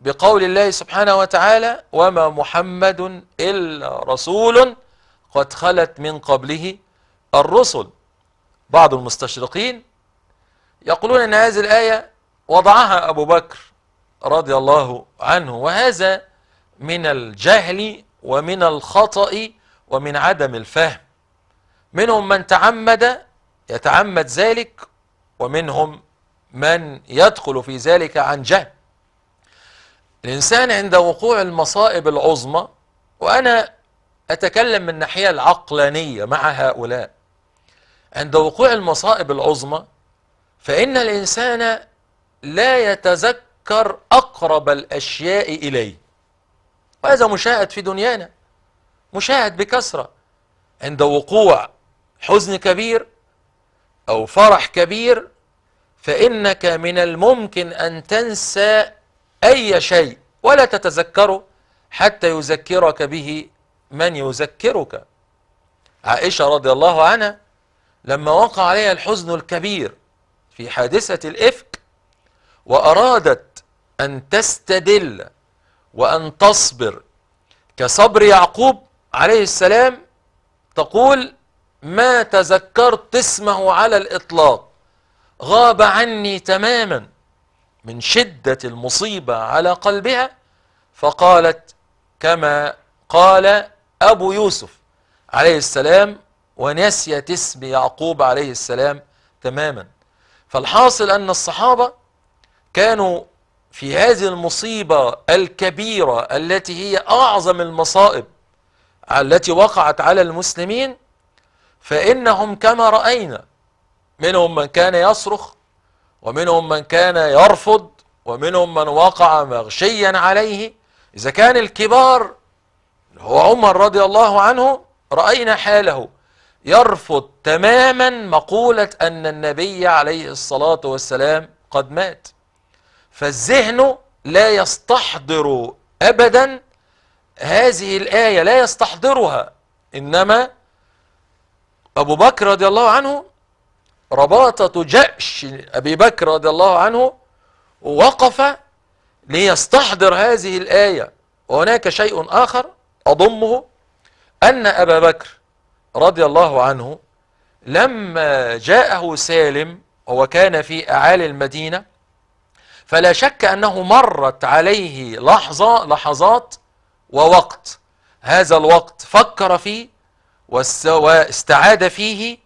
بقول الله سبحانه وتعالى وما محمد إلا رسول قد خلت من قبله الرسل بعض المستشرقين يقولون أن هذه الآية وضعها أبو بكر رضي الله عنه وهذا من الجهل ومن الخطأ ومن عدم الفهم منهم من تعمد يتعمد ذلك ومنهم من يدخل في ذلك عن جهل الإنسان عند وقوع المصائب العظمى وأنا أتكلم من الناحية العقلانية مع هؤلاء عند وقوع المصائب العظمى فإن الإنسان لا يتذكر أقرب الأشياء إليه وهذا مشاهد في دنيانا مشاهد بكثرة عند وقوع حزن كبير أو فرح كبير فإنك من الممكن أن تنسى أي شيء ولا تتذكره حتى يذكرك به من يذكرك عائشة رضي الله عنها لما وقع عليها الحزن الكبير في حادثة الإفك وأرادت أن تستدل وأن تصبر كصبر يعقوب عليه السلام تقول ما تذكرت اسمه على الإطلاق غاب عني تماما من شدة المصيبة على قلبها فقالت كما قال أبو يوسف عليه السلام ونسيت اسم يعقوب عليه السلام تماما فالحاصل أن الصحابة كانوا في هذه المصيبة الكبيرة التي هي أعظم المصائب التي وقعت على المسلمين فإنهم كما رأينا منهم من كان يصرخ ومنهم من كان يرفض ومنهم من وقع مغشيا عليه إذا كان الكبار هو عمر رضي الله عنه رأينا حاله يرفض تماما مقولة أن النبي عليه الصلاة والسلام قد مات فالذهن لا يستحضر أبدا هذه الآية لا يستحضرها إنما أبو بكر رضي الله عنه رباطة جأش أبي بكر رضي الله عنه وقف ليستحضر هذه الآية وهناك شيء آخر أضمه أن أبا بكر رضي الله عنه لما جاءه سالم هو كان في أعالي المدينة فلا شك أنه مرت عليه لحظة لحظات ووقت هذا الوقت فكر فيه واستعاد فيه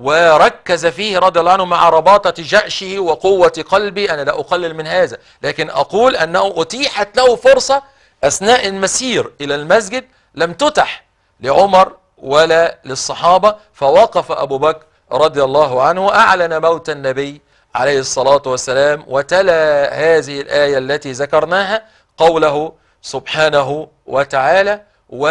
وركز فيه رضي الله عنه مع رباطة جأشه وقوة قلبي أنا لا أقلل من هذا لكن أقول أنه أتيحت له فرصة أثناء المسير إلى المسجد لم تتح لعمر ولا للصحابة فوقف أبو بكر رضي الله عنه وأعلن موت النبي عليه الصلاة والسلام وتلا هذه الآية التي ذكرناها قوله سبحانه وتعالى